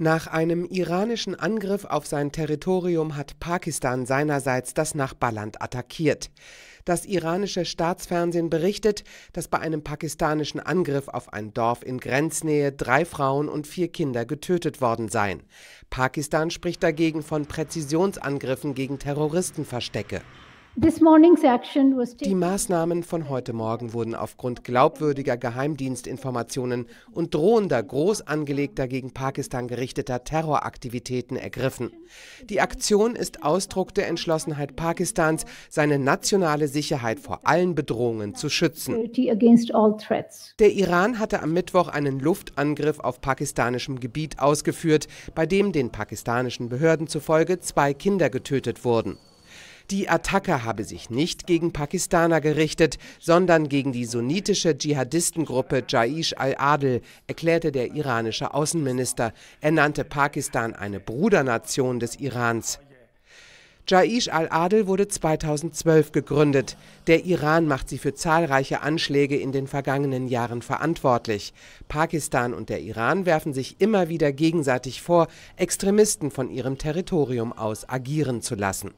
Nach einem iranischen Angriff auf sein Territorium hat Pakistan seinerseits das Nachbarland attackiert. Das iranische Staatsfernsehen berichtet, dass bei einem pakistanischen Angriff auf ein Dorf in Grenznähe drei Frauen und vier Kinder getötet worden seien. Pakistan spricht dagegen von Präzisionsangriffen gegen Terroristenverstecke. Die Maßnahmen von heute Morgen wurden aufgrund glaubwürdiger Geheimdienstinformationen und drohender, groß angelegter gegen Pakistan gerichteter Terroraktivitäten ergriffen. Die Aktion ist Ausdruck der Entschlossenheit Pakistans, seine nationale Sicherheit vor allen Bedrohungen zu schützen. Der Iran hatte am Mittwoch einen Luftangriff auf pakistanischem Gebiet ausgeführt, bei dem den pakistanischen Behörden zufolge zwei Kinder getötet wurden. Die Attacke habe sich nicht gegen Pakistaner gerichtet, sondern gegen die sunnitische Dschihadistengruppe Jaish al-Adl, erklärte der iranische Außenminister. Er nannte Pakistan eine Brudernation des Irans. Jaish al-Adl wurde 2012 gegründet. Der Iran macht sie für zahlreiche Anschläge in den vergangenen Jahren verantwortlich. Pakistan und der Iran werfen sich immer wieder gegenseitig vor, Extremisten von ihrem Territorium aus agieren zu lassen.